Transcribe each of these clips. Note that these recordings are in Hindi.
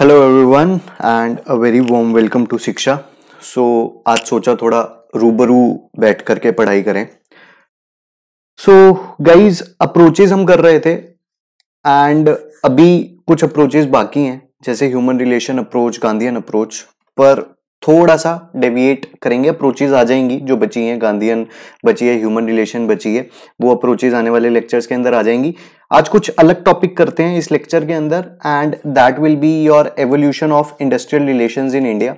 hello everyone and a very warm welcome to Shiksha so आज सोचा थोड़ा रूबरू बैठ करके पढ़ाई करें सो गाइज अप्रोचेज हम कर रहे थे एंड अभी कुछ अप्रोचेज बाकी हैं जैसे human relation approach Gandhian approach पर थोड़ा सा डेविएट करेंगे अप्रोचेज आ जाएंगी जो बची हैं गांधीयन बची है ह्यूमन रिलेशन बची है वो अप्रोचेज आने वाले लेक्चर्स के अंदर आ जाएंगी आज कुछ अलग टॉपिक करते हैं इस लेक्चर के अंदर and that will be your evolution of industrial relation in India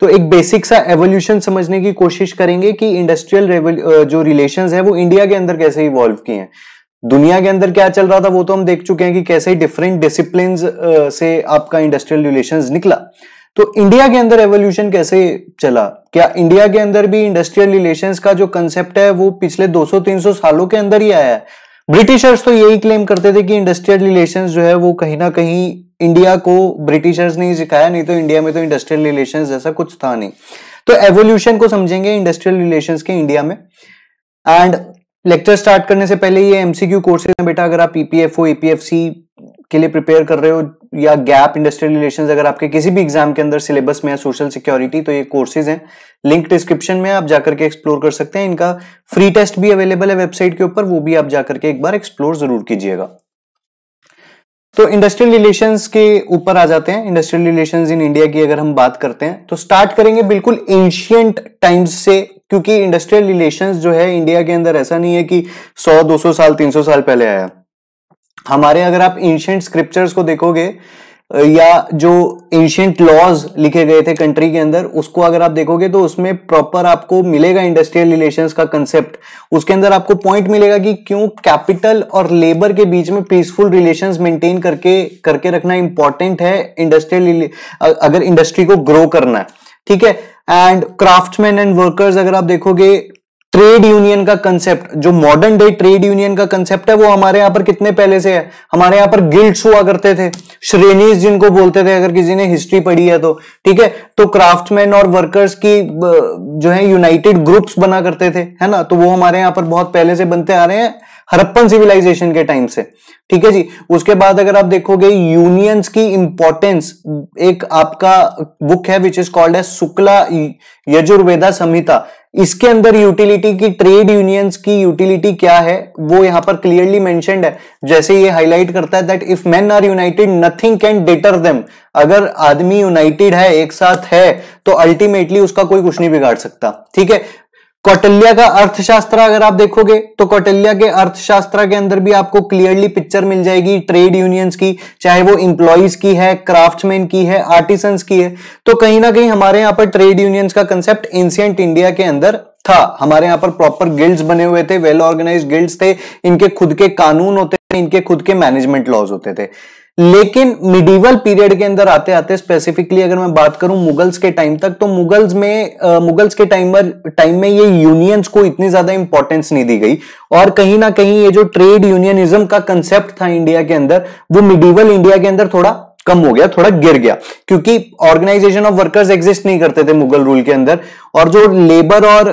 तो एक बेसिक सा एवोल्यूशन समझने की कोशिश करेंगे कि इंडस्ट्रियल जो रिलेशन है वो इंडिया के अंदर कैसे इवॉल्व किए हैं दुनिया के अंदर क्या चल रहा था वो तो हम देख चुके हैं कि कैसे डिफरेंट डिसिप्लिन से आपका इंडस्ट्रियल रिलेशन निकला तो इंडिया के अंदर एवोल्यूशन कैसे चला क्या इंडिया के अंदर भी इंडस्ट्रियल रिलेशन का जो कंसेप्ट है वो पिछले 200-300 सालों के अंदर ही आया है ब्रिटिशर्स तो यही क्लेम करते थे कि इंडस्ट्रियल रिलेशन जो है वो कहीं ना कहीं इंडिया को ब्रिटिशर्स ने सिखाया नहीं तो इंडिया में तो इंडस्ट्रियल रिलेशन जैसा कुछ था नहीं तो एवोल्यूशन को समझेंगे इंडस्ट्रियल रिलेशन के इंडिया में एंड लेक्चर स्टार्ट करने से पहले ये एमसीक्यू कोर्सेज में बेटा अगर आप पीपीएफओ e एपीएफसी के लिए प्रिपेयर कर रहे हो या गैप इंडस्ट्रियल रिलेशंस अगर आपके किसी भी एग्जाम के अंदर सिलेबस में है सोशल सिक्योरिटी तो ये कोर्सेज हैं लिंक डिस्क्रिप्शन में आप जाकर के एक्सप्लोर कर सकते हैं इनका फ्री टेस्ट भी अवेलेबल है वेबसाइट के ऊपर वो भी आप जाकर के एक बार एक्सप्लोर जरूर कीजिएगा तो इंडस्ट्रियल रिलेशंस के ऊपर आ जाते हैं इंडस्ट्रियल रिलेशंस इन इंडिया की अगर हम बात करते हैं तो स्टार्ट करेंगे बिल्कुल एंशियंट टाइम्स से क्योंकि इंडस्ट्रियल रिलेशंस जो है इंडिया के अंदर ऐसा नहीं है कि 100 200 साल 300 साल पहले आया हमारे अगर आप एंशियंट स्क्रिप्चर्स को देखोगे या जो एंशियंट लॉज लिखे गए थे कंट्री के अंदर उसको अगर आप देखोगे तो उसमें प्रॉपर आपको मिलेगा इंडस्ट्रियल रिलेशंस का कंसेप्ट उसके अंदर आपको पॉइंट मिलेगा कि क्यों कैपिटल और लेबर के बीच में पीसफुल रिलेशंस मेंटेन करके करके रखना इंपॉर्टेंट है इंडस्ट्रियल अगर इंडस्ट्री को ग्रो करना है ठीक है एंड क्राफ्टमैन एंड वर्कर्स अगर आप देखोगे ट्रेड यूनियन का कंसेप्ट जो मॉडर्न डे ट्रेड यूनियन का कंसेप्ट है वो हमारे यहाँ पर कितने पहले से है हमारे यहाँ पर गिल्ड्स हुआ करते थे श्रेणी जिनको बोलते थे अगर किसी ने हिस्ट्री पढ़ी है तो ठीक है तो क्राफ्टमैन और वर्कर्स की जो है यूनाइटेड ग्रुप्स बना करते थे है ना तो वो हमारे यहाँ पर बहुत पहले से बनते आ रहे हैं हरप्पन सिविलाइजेशन के टाइम से ठीक है जी उसके बाद अगर आप देखोगे यूनियंस की इंपॉर्टेंस एक आपका बुक है विच इज कॉल्ड है शुक्ला यजुर्वेदा संहिता इसके अंदर यूटिलिटी की ट्रेड यूनियंस की यूटिलिटी क्या है वो यहां पर क्लियरली मेंशनड है जैसे ये हाईलाइट करता है that if men are united nothing can deter them अगर आदमी यूनाइटेड है एक साथ है तो अल्टीमेटली उसका कोई कुछ नहीं बिगाड़ सकता ठीक है कौटल्या का अर्थशास्त्र अगर आप देखोगे तो कौटल्या के अर्थशास्त्र के अंदर भी आपको क्लियरली पिक्चर मिल जाएगी ट्रेड यूनियंस की चाहे वो इंप्लॉइज की है क्राफ्टमैन की है आर्टिसंस की है तो कहीं ना कहीं हमारे यहाँ पर ट्रेड यूनियंस का कंसेप्ट एंशियंट इंडिया के अंदर था हमारे यहाँ पर प्रॉपर गिल्ड्स बने हुए थे वेल ऑर्गेनाइज गिल्ड्स थे इनके खुद के कानून होते थे इनके खुद के मैनेजमेंट लॉज होते थे लेकिन मिडीवल पीरियड के अंदर आते आते स्पेसिफिकली अगर मैं बात करूं मुगल्स के टाइम तक तो मुगल्स में आ, मुगल्स के टाइम टाइम में ये यूनियंस को इतनी ज्यादा इंपॉर्टेंस नहीं दी गई और कहीं ना कहीं ये जो ट्रेड यूनियनिज्म का कंसेप्ट था इंडिया के अंदर वो मिडीवल इंडिया के अंदर थोड़ा कम हो गया थोड़ा गिर गया क्योंकि ऑर्गेनाइजेशन ऑफ वर्कर्स एग्जिस्ट नहीं करते थे मुगल रूल के अंदर और जो लेबर और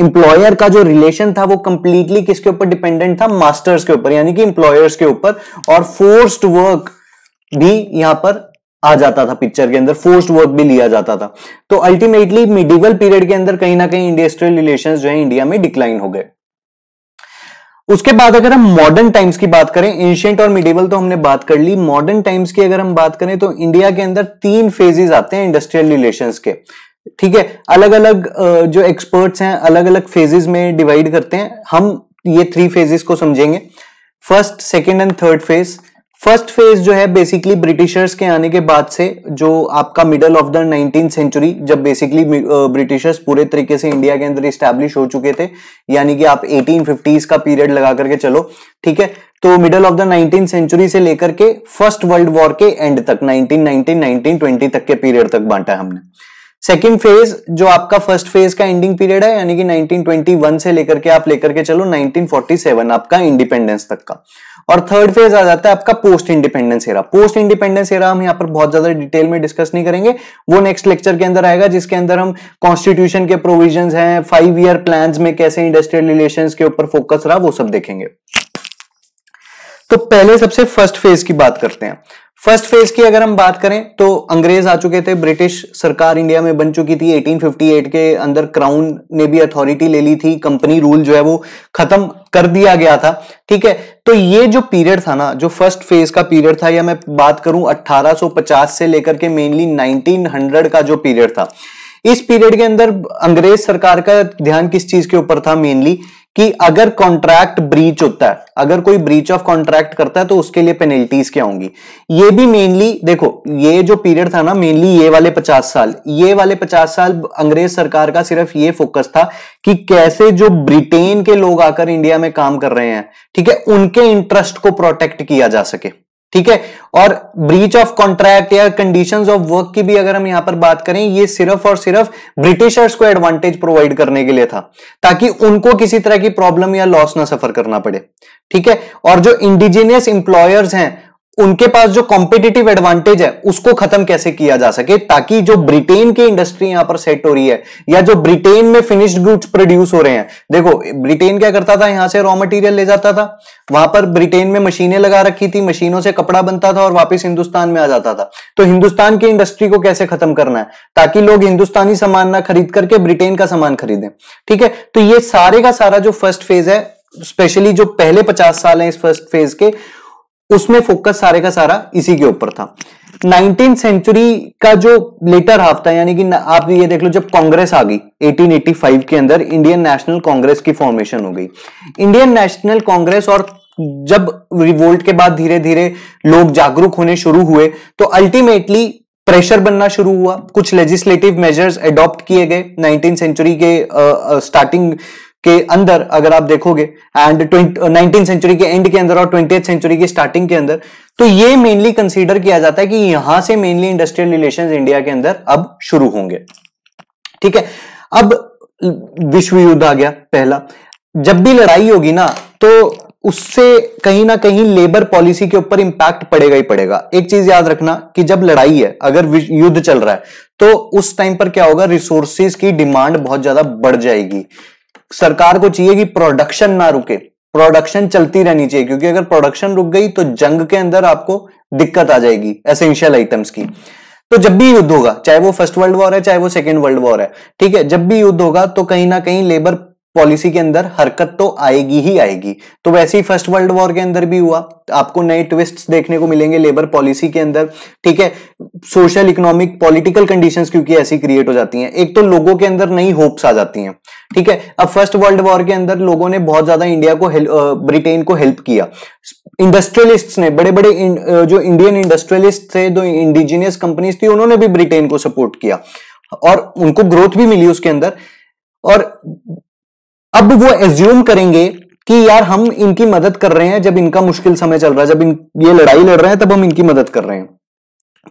इंप्लॉयर का जो रिलेशन था वो कंप्लीटली किसके ऊपर डिपेंडेंट था मास्टर्स के ऊपर यानी कि इंप्लॉयर्स के ऊपर और फोर्स्ड वर्क भी यहां पर आ जाता था पिक्चर के अंदर फोर्स्ड वर्क भी लिया जाता था तो अल्टीमेटली मिडिवल पीरियड के अंदर कहीं ना कहीं इंडस्ट्रियल रिलेशन जो है इंडिया में डिक्लाइन हो गए उसके बाद अगर हम मॉडर्न टाइम्स की बात करें एंशियंट और मिडिवल तो हमने बात कर ली मॉडर्न टाइम्स की अगर हम बात करें तो इंडिया के अंदर तीन फेजेज आते हैं इंडस्ट्रियल रिलेशंस के ठीक है अलग अलग जो एक्सपर्ट्स हैं अलग अलग फेजेस में डिवाइड करते हैं हम ये थ्री फेजेस को समझेंगे first second and third phase first phase जो है बेसिकली ब्रिटिशर्स के आने के बाद से जो आपका middle of the nineteen century जब बेसिकली uh, ब्रिटिशर्स पूरे तरीके से इंडिया के अंदर स्टैब्लिश हो चुके थे यानी कि आप एटीन का पीरियड लगा करके चलो ठीक है तो middle of the nineteen century से लेकर के फर्स्ट वर्ल्ड वॉर के एंड तक 1919 1920 तक के पीरियड तक बांटा हमने सेकेंड फेज जो आपका फर्स्ट फेज का एंडिंग पीरियड है यानी कि 1921 से लेकर के आप लेकर के चलो 1947 आपका इंडिपेंडेंस तक का और थर्ड फेज आ जाता है आपका post independence era post independence era हम यहाँ पर बहुत ज्यादा डिटेल में डिस्कस नहीं करेंगे वो नेक्स्ट लेक्चर के अंदर आएगा जिसके अंदर हम कॉन्स्टिट्यूशन के प्रोविजन है फाइव ईयर प्लान में कैसे इंडस्ट्रियल रिलेशन के ऊपर फोकस रहा वो सब देखेंगे तो पहले सबसे फर्स्ट फेज की बात करते हैं फर्स्ट फेज की अगर हम बात करें तो अंग्रेज आ चुके थे ब्रिटिश सरकार इंडिया में बन चुकी थी 1858 के अंदर क्राउन ने भी अथॉरिटी ले ली थी कंपनी रूल जो है वो खत्म कर दिया गया था ठीक है तो ये जो पीरियड था ना जो फर्स्ट फेज का पीरियड था या मैं बात करूं 1850 से लेकर के मेनली 1900 का जो पीरियड था इस पीरियड के अंदर अंग्रेज सरकार का ध्यान किस चीज के ऊपर था मेनली कि अगर कॉन्ट्रैक्ट ब्रीच होता है अगर कोई ब्रीच ऑफ कॉन्ट्रैक्ट करता है तो उसके लिए पेनल्टीज क्या होंगी ये भी मेनली देखो ये जो पीरियड था ना मेनली ये वाले पचास साल ये वाले पचास साल अंग्रेज सरकार का सिर्फ ये फोकस था कि कैसे जो ब्रिटेन के लोग आकर इंडिया में काम कर रहे हैं ठीक है उनके इंटरेस्ट को प्रोटेक्ट किया जा सके ठीक है और ब्रीच ऑफ कॉन्ट्रैक्ट या कंडीशंस ऑफ वर्क की भी अगर हम यहां पर बात करें ये सिर्फ और सिर्फ ब्रिटिशर्स को एडवांटेज प्रोवाइड करने के लिए था ताकि उनको किसी तरह की प्रॉब्लम या लॉस ना सफर करना पड़े ठीक है और जो इंडिजीनियस इंप्लॉयर्स हैं उनके पास जो कॉम्पिटेटिव एडवांटेज है उसको खत्म कैसे किया जा सके ताकि जो ब्रिटेन की इंडस्ट्री यहां पर सेट हो रही है या जो ब्रिटेन में फिनिश्ड गुड्स प्रोड्यूस हो रहे हैं देखो ब्रिटेन क्या करता था यहां से रॉ मटेरियल ले जाता था वहां पर ब्रिटेन में मशीनें लगा रखी थी मशीनों से कपड़ा बनता था और वापिस हिंदुस्तान में आ जाता था तो हिंदुस्तान की इंडस्ट्री को कैसे खत्म करना है ताकि लोग हिंदुस्तानी सामान ना खरीद करके ब्रिटेन का सामान खरीदें ठीक है तो ये सारे का सारा जो फर्स्ट फेज है स्पेशली जो पहले पचास साल है इस फर्स्ट फेज के उसमें फोकस सारे का सारा इसी के ऊपर था नाइनटीन सेंचुरी का जो लेटर हाफ था यानी कि आप ये देख लो जब कांग्रेस आ गई 1885 के अंदर इंडियन नेशनल कांग्रेस की फॉर्मेशन हो गई इंडियन नेशनल कांग्रेस और जब रिवोल्ट के बाद धीरे धीरे लोग जागरूक होने शुरू हुए तो अल्टीमेटली प्रेशर बनना शुरू हुआ कुछ लेजिस्लेटिव मेजर्स एडॉप्ट किए गए नाइनटीन सेंचुरी के स्टार्टिंग uh, uh, के अंदर अगर आप देखोगे एंड नाइनटीन सेंचुरी के एंड के अंदर और ट्वेंटी सेंचुरी की स्टार्टिंग के अंदर तो ये मेनली कंसीडर किया जाता है कि यहां से मेनली इंडस्ट्रियल रिलेशन इंडिया के अंदर अब शुरू होंगे ठीक है अब विश्व युद्ध आ गया पहला जब भी लड़ाई होगी ना तो उससे कहीं ना कहीं लेबर पॉलिसी के ऊपर इंपैक्ट पड़ेगा ही पड़ेगा एक चीज याद रखना कि जब लड़ाई है अगर युद्ध चल रहा है तो उस टाइम पर क्या होगा रिसोर्सेज की डिमांड बहुत ज्यादा बढ़ जाएगी सरकार को चाहिए कि प्रोडक्शन ना रुके प्रोडक्शन चलती रहनी चाहिए क्योंकि अगर प्रोडक्शन रुक गई तो जंग के अंदर आपको दिक्कत आ जाएगी एसेंशियल आइटम्स की तो जब भी युद्ध होगा चाहे वो फर्स्ट वर्ल्ड वॉर है चाहे वो सेकेंड वर्ल्ड वॉर है ठीक है जब भी युद्ध होगा तो कहीं ना कहीं लेबर पॉलिसी के अंदर हरकत तो आएगी ही आएगी तो वैसे ही फर्स्ट वर्ल्ड वॉर के अंदर भी हुआ आपको नए ट्विस्ट देखने को मिलेंगे लेबर पॉलिसी के अंदर ठीक है सोशल इकोनॉमिक पॉलिटिकल कंडीशंस क्योंकि ऐसी क्रिएट हो जाती हैं एक तो लोगों के अंदर नई होप्स आ जाती हैं ठीक है अब फर्स्ट वर्ल्ड वॉर के अंदर लोगों ने बहुत ज्यादा इंडिया को ब्रिटेन को हेल्प किया इंडस्ट्रियलिस्ट ने बड़े बड़े इन, जो इंडियन इंडस्ट्रियलिस्ट थे जो इंडिजिनियस कंपनीज थी उन्होंने भी ब्रिटेन को सपोर्ट किया और उनको ग्रोथ भी मिली उसके अंदर और अब वो एज्यूम करेंगे कि यार हम इनकी मदद कर रहे हैं जब इनका मुश्किल समय चल रहा है जब इन ये लड़ाई लड़ रहे हैं तब हम इनकी मदद कर रहे हैं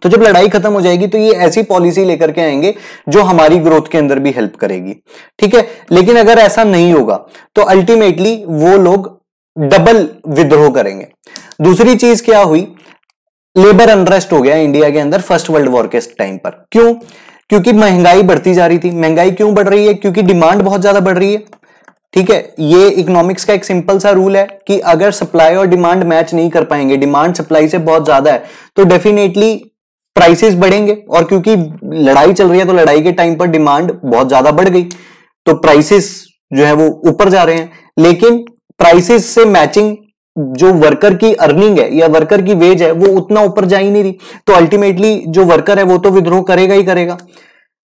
तो जब लड़ाई खत्म हो जाएगी तो ये ऐसी पॉलिसी लेकर के आएंगे जो हमारी ग्रोथ के अंदर भी हेल्प करेगी ठीक है लेकिन अगर ऐसा नहीं होगा तो अल्टीमेटली वो लोग डबल विद्रोह करेंगे दूसरी चीज क्या हुई लेबर अनरेस्ट हो गया इंडिया के अंदर फर्स्ट वर्ल्ड वॉर के टाइम पर क्यों क्योंकि महंगाई बढ़ती जा रही थी महंगाई क्यों बढ़ रही है क्योंकि डिमांड बहुत ज्यादा बढ़ रही है ठीक है ये इकोनॉमिक्स का एक सिंपल सा रूल है कि अगर सप्लाई और डिमांड मैच नहीं कर पाएंगे डिमांड सप्लाई से बहुत ज्यादा है तो डेफिनेटली प्राइसेस बढ़ेंगे और क्योंकि लड़ाई चल रही है तो लड़ाई के टाइम पर डिमांड बहुत ज्यादा बढ़ गई तो प्राइसेस जो है वो ऊपर जा रहे हैं लेकिन प्राइसेस से मैचिंग जो वर्कर की अर्निंग है या वर्कर की वेज है वो उतना ऊपर जा ही नहीं रही तो अल्टीमेटली जो वर्कर है वो तो विद्रोह करेगा ही करेगा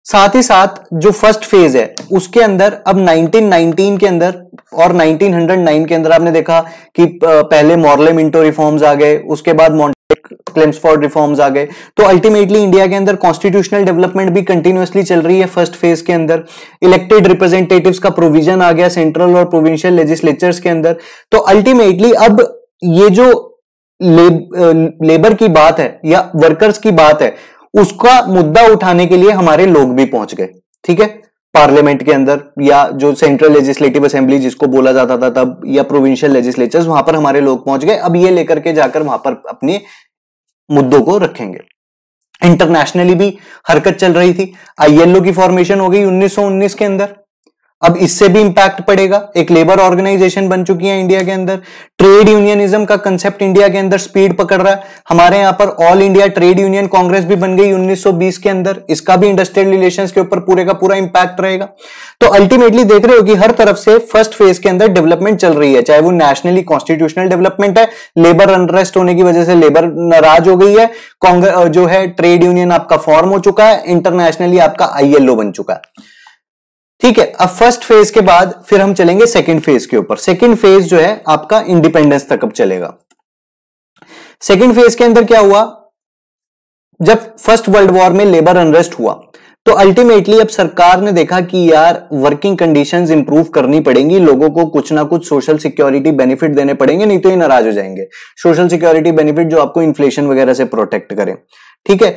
साथ ही साथ जो फर्स्ट फेज है उसके अंदर अब 1919 के अंदर और 1909 के अंदर आपने देखा कि पहले मॉरले मिंटो रिफॉर्म्स आ गए उसके बाद क्लेम्सफोर्ड रिफॉर्म्स आ गए तो अल्टीमेटली इंडिया के अंदर कॉन्स्टिट्यूशनल डेवलपमेंट भी कंटिन्यूसली चल रही है फर्स्ट फेज के अंदर इलेक्टेड रिप्रेजेंटेटिव का प्रोविजन आ गया सेंट्रल और प्रोविंशियल लेजिस्लेचर्स के अंदर तो अल्टीमेटली अब ये जो लेबर की बात है या वर्कर्स की बात है उसका मुद्दा उठाने के लिए हमारे लोग भी पहुंच गए ठीक है पार्लियामेंट के अंदर या जो सेंट्रल लेजिस्लेटिव असेंबली जिसको बोला जाता था तब या प्रोविंशियल लेजिस्लेचर्स वहां पर हमारे लोग पहुंच गए अब ये लेकर के जाकर वहां पर अपने मुद्दों को रखेंगे इंटरनेशनली भी हरकत चल रही थी आईएलओ की फॉर्मेशन हो गई 1919 के अंदर अब इससे भी इंपैक्ट पड़ेगा एक लेबर ऑर्गेनाइजेशन बन चुकी है इंडिया के अंदर ट्रेड यूनियनिज्म का कंसेप्ट इंडिया के अंदर स्पीड पकड़ रहा है हमारे यहां पर all India trade union congress भी बन गई 1920 के अंदर इसका भी इंडस्ट्रियल रिलेशन के ऊपर पूरे का पूरा इंपैक्ट रहेगा तो अल्टीमेटली देख रहे हो कि हर तरफ से फर्स्ट फेज के अंदर डेवलपमेंट चल रही है चाहे वो नेशनली कॉन्स्टिट्यूशनल डेवलपमेंट है लेबर अनरेस्ट होने की वजह से लेबर नाराज हो गई है कांग्रेस जो है ट्रेड यूनियन आपका फॉर्म हो चुका है इंटरनेशनली आपका आईएलओ बन चुका है ठीक है अब फर्स्ट फेज के बाद फिर हम चलेंगे सेकेंड फेज के ऊपर सेकेंड फेज जो है आपका इंडिपेंडेंस तक अब चलेगा सेकेंड फेज के अंदर क्या हुआ जब फर्स्ट वर्ल्ड वॉर में लेबर अनरेस्ट हुआ तो अल्टीमेटली अब सरकार ने देखा कि यार वर्किंग कंडीशंस इंप्रूव करनी पड़ेंगी लोगों को कुछ ना कुछ सोशल सिक्योरिटी बेनिफिट देने पड़ेंगे नहीं तो ये नाराज हो जाएंगे सोशल सिक्योरिटी बेनिफिट जो आपको इन्फ्लेशन वगैरह से प्रोटेक्ट करें ठीक है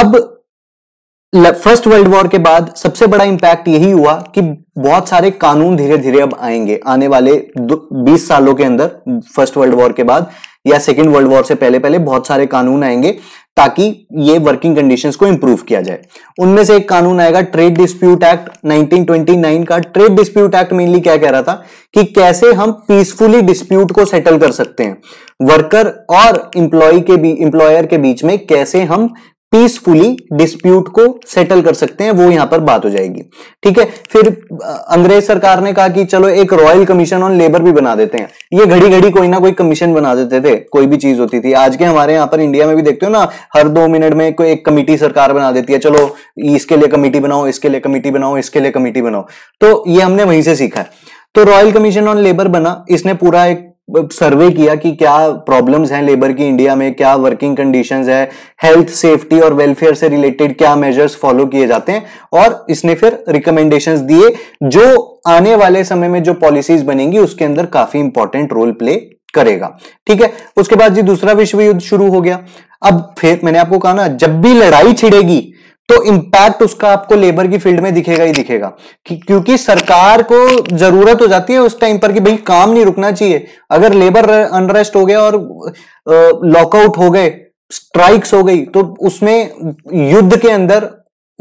अब फर्स्ट वर्ल्ड वॉर के बाद सबसे बड़ा इंपैक्ट यही हुआ कि बहुत सारे कानून धीरे धीरे अब आएंगे आने वाले 20 सालों के अंदर फर्स्ट वर्ल्ड वॉर के बाद या सेकेंड वर्ल्ड वॉर से पहले पहले बहुत सारे कानून आएंगे ताकि ये वर्किंग कंडीशंस को इंप्रूव किया जाए उनमें से एक कानून आएगा ट्रेड डिस्प्यूट एक्ट 1929 का ट्रेड डिस्प्यूट एक्ट मेनली क्या कह रहा था कि कैसे हम पीसफुली डिस्प्यूट को सेटल कर सकते हैं वर्कर और इंप्लॉय के बीच इंप्लॉयर के बीच में कैसे हम पीसफुली डिस्प्यूट को सेटल कर सकते हैं वो यहां पर बात हो जाएगी ठीक है फिर अंग्रेज सरकार ने कहा कि चलो एक रॉयल कमीशन ऑन लेबर भी बना देते हैं ये घड़ी घड़ी कोई ना कोई कमीशन बना देते थे कोई भी चीज होती थी आज के हमारे यहां पर इंडिया में भी देखते हो ना हर दो मिनट में कोई एक कमिटी सरकार बना देती है चलो इसके लिए कमिटी बनाओ इसके लिए कमिटी बनाओ इसके लिए कमिटी बनाओ तो ये हमने वहीं से सीखा है तो रॉयल कमीशन ऑन लेबर बना इसने पूरा एक सर्वे किया कि क्या प्रॉब्लम्स हैं लेबर की इंडिया में क्या वर्किंग कंडीशंस है हेल्थ सेफ्टी और वेलफेयर से रिलेटेड क्या मेजर्स फॉलो किए जाते हैं और इसने फिर रिकमेंडेशंस दिए जो आने वाले समय में जो पॉलिसीज बनेंगी उसके अंदर काफी इंपॉर्टेंट रोल प्ले करेगा ठीक है उसके बाद जी दूसरा विश्व युद्ध शुरू हो गया अब फिर मैंने आपको कहा ना जब भी लड़ाई छिड़ेगी तो इम्पैक्ट उसका आपको लेबर की फील्ड में दिखेगा ही दिखेगा क्योंकि सरकार को जरूरत हो जाती है उस टाइम पर कि भाई काम नहीं रुकना चाहिए अगर लेबर अनरेस्ट हो गया और लॉकआउट हो गए स्ट्राइक्स हो गई तो उसमें युद्ध के अंदर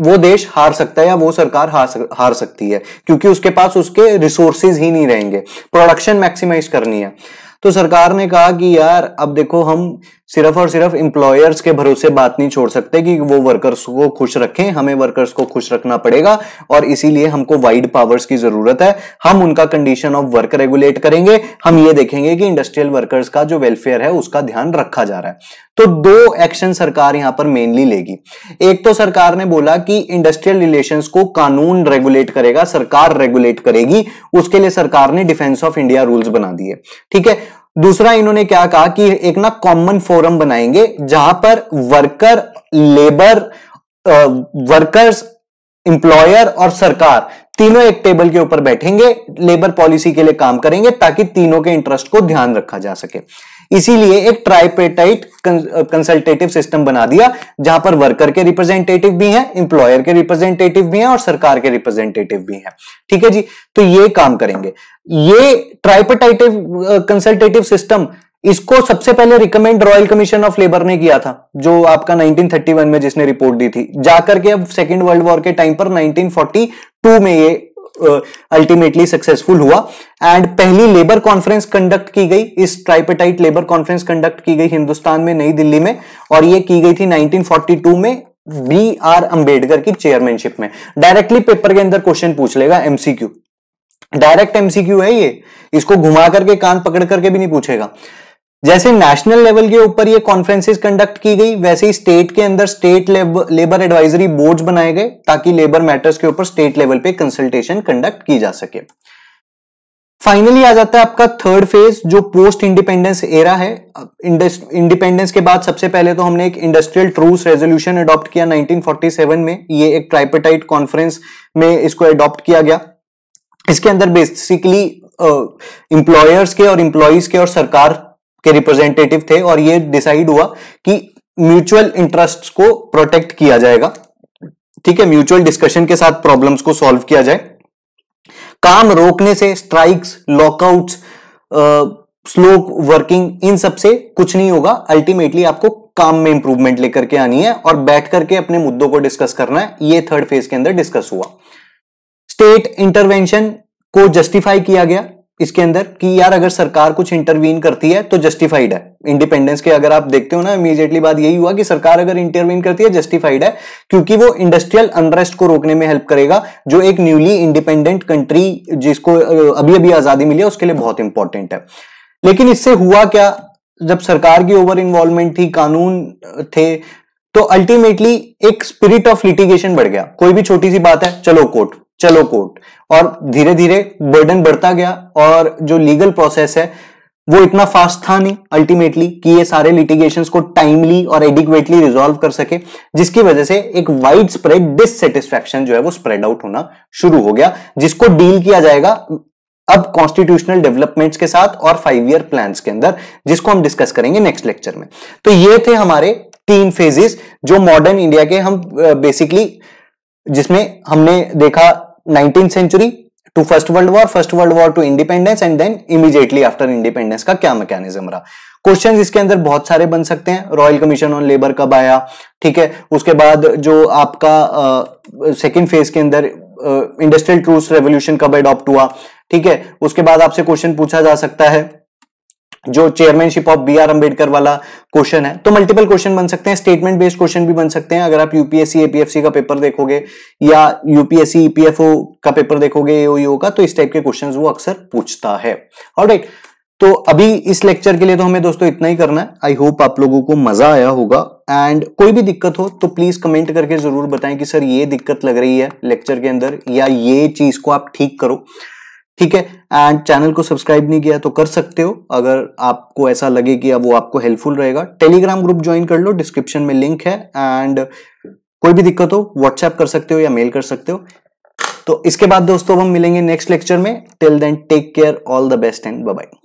वो देश हार सकता है या वो सरकार हार, सक, हार सकती है क्योंकि उसके पास उसके रिसोर्सेज ही नहीं रहेंगे प्रोडक्शन मैक्सिमाइज करनी है तो सरकार ने कहा कि यार अब देखो हम सिर्फ और सिर्फ इंप्लॉयर्स के भरोसे बात नहीं छोड़ सकते कि वो वर्कर्स को खुश रखें हमें वर्कर्स को खुश रखना पड़ेगा और इसीलिए हमको वाइड पावर्स की जरूरत है हम उनका कंडीशन ऑफ वर्क रेगुलेट करेंगे हम ये देखेंगे कि इंडस्ट्रियल वर्कर्स का जो वेलफेयर है उसका ध्यान रखा जा रहा है तो दो एक्शन सरकार यहां पर मेनली लेगी एक तो सरकार ने बोला कि इंडस्ट्रियल रिलेशन को कानून रेगुलेट करेगा सरकार रेगुलेट करेगी उसके लिए सरकार ने डिफेंस ऑफ इंडिया रूल्स बना दिए ठीक है दूसरा इन्होंने क्या कहा कि एक ना कॉमन फोरम बनाएंगे जहां पर वर्कर लेबर वर्कर्स इंप्लॉयर और सरकार तीनों एक टेबल के ऊपर बैठेंगे लेबर पॉलिसी के लिए काम करेंगे ताकि तीनों के इंटरेस्ट को ध्यान रखा जा सके इसीलिए एक ट्राइपेटाइट कंसल्टेटिव सिस्टम बना दिया जहां पर वर्कर के रिप्रेजेंटेटिव भी हैं इंप्लॉयर के रिप्रेजेंटेटिव भी हैं और सरकार के रिप्रेजेंटेटिव भी हैं ठीक है जी तो ये काम करेंगे ये ट्राइपेटाइटिव कंसल्टेटिव सिस्टम इसको सबसे पहले recommend royal commission of labour ने किया था जो आपका 1931 में जिसने रिपोर्ट दी थी जाकर के अब सेकेंड वर्ल्ड वॉर के टाइम पर 1942 में ये अल्टीमेटली सक्सेसफुल हुआ एंड पहली लेबर कॉन्फ्रेंस कंडक्ट की गई इस ट्राइपेटाइट लेबर कॉन्फ्रेंस कंडक्ट की गई हिंदुस्तान में नई दिल्ली में और ये की गई थी 1942 में बी आर अंबेडकर की चेयरमैनशिप में डायरेक्टली पेपर के अंदर क्वेश्चन पूछ लेगा एमसीक्यू डायरेक्ट एमसीक्यू है ये इसको घुमा करके कान पकड़ करके भी नहीं पूछेगा जैसे नेशनल लेवल के ऊपर ये कॉन्फ्रेंसिस कंडक्ट की गई वैसे ही स्टेट के अंदर स्टेट लेबर एडवाइजरी बोर्ड बनाए गए ताकि लेबर मैटर्स के ऊपर स्टेट लेवल पे कंसल्टेशन कंडक्ट की जा सके फाइनली आ जाता है आपका थर्ड फेज जो पोस्ट इंडिपेंडेंस एरा है इंडिपेंडेंस के बाद सबसे पहले तो हमने एक इंडस्ट्रियल ट्रूस रेजोल्यूशन अडॉप्ट किया 1947 में ये एक ट्राइपेटाइट कॉन्फ्रेंस में इसको अडॉप्ट किया गया इसके अंदर बेसिकली एम्प्लॉयर्स के और इम्प्लॉयज के और सरकार के रिप्रेजेंटेटिव थे और ये डिसाइड हुआ कि म्यूचुअल इंटरेस्ट को प्रोटेक्ट किया जाएगा ठीक है म्यूचुअल डिस्कशन के साथ प्रॉब्लम्स को सॉल्व किया जाए काम रोकने से स्ट्राइक्स लॉकआउट स्लो वर्किंग इन सब से कुछ नहीं होगा अल्टीमेटली आपको काम में इंप्रूवमेंट लेकर के आनी है और बैठ करके अपने मुद्दों को डिस्कस करना है ये थर्ड फेज के अंदर डिस्कस हुआ स्टेट इंटरवेंशन को जस्टिफाई किया गया इसके अंदर कि यार अगर सरकार कुछ इंटरवीन करती है तो जस्टिफाइड है इंडिपेंडेंस के अगर आप देखते हो ना इमीजिएटली बात यही हुआ कि सरकार अगर इंटरवीन करती है जस्टिफाइड है क्योंकि वो इंडस्ट्रियल अनरेस्ट को रोकने में हेल्प करेगा जो एक न्यूली इंडिपेंडेंट कंट्री जिसको अभी अभी आजादी मिली है उसके लिए बहुत इंपॉर्टेंट है लेकिन इससे हुआ क्या जब सरकार की ओवर इन्वॉल्वमेंट थी कानून थे तो अल्टीमेटली एक स्पिरिट ऑफ लिटिगेशन बढ़ गया कोई भी छोटी सी बात है चलो कोर्ट चलो कोर्ट और धीरे धीरे बर्डन बढ़ता गया और जो लीगल प्रोसेस है वो इतना फास्ट था नहीं अल्टीमेटली कि ये सारे लिटिगेशन को टाइमली और एडिक्वेटली रिजॉल्व कर सके जिसकी वजह से एक वाइड स्प्रेड डिससेटिस्फेक्शन जो है वो स्प्रेड आउट होना शुरू हो गया जिसको डील किया जाएगा अब कॉन्स्टिट्यूशनल डेवलपमेंट्स के साथ और फाइव ईयर प्लान के अंदर जिसको हम डिस्कस करेंगे नेक्स्ट लेक्चर में तो ये थे हमारे तीन फेजेस जो मॉडर्न इंडिया के हम बेसिकली जिसमें हमने देखा nineteen century to first world war first world war to independence and then immediately after independence का क्या मैकेनिज्म रहा क्वेश्चन इसके अंदर बहुत सारे बन सकते हैं रॉयल कमीशन ऑन लेबर कब आया ठीक है उसके बाद जो आपका सेकेंड uh, फेज के अंदर इंडस्ट्रियल ट्रूस रेवोल्यूशन कब एडॉप्ट हुआ ठीक है उसके बाद आपसे क्वेश्चन पूछा जा सकता है जो chairmanship of B R Ambedkar वाला क्वेश्चन है तो मल्टीपल क्वेश्चन बन सकते हैं स्टेटमेंट बेस्ड क्वेश्चन भी बन सकते हैं अगर आप यूपीएससी एपीएफसी का पेपर देखोगे या यूपीएससी ईपीएफओ का पेपर देखोगे एओ e का तो इस टाइप के क्वेश्चन वो अक्सर पूछता है और राइट तो अभी इस लेक्चर के लिए तो हमें दोस्तों इतना ही करना है आई होप आप लोगों को मजा आया होगा एंड कोई भी दिक्कत हो तो प्लीज कमेंट करके जरूर बताएं कि सर ये दिक्कत लग रही है लेक्चर के अंदर या ये चीज को आप ठीक करो ठीक है एंड चैनल को सब्सक्राइब नहीं किया तो कर सकते हो अगर आपको ऐसा लगे कि अब वो आपको हेल्पफुल रहेगा टेलीग्राम ग्रुप ज्वाइन कर लो डिस्क्रिप्शन में लिंक है एंड कोई भी दिक्कत हो व्हाट्सएप कर सकते हो या मेल कर सकते हो तो इसके बाद दोस्तों हम मिलेंगे नेक्स्ट लेक्चर में till then take care all the best and bye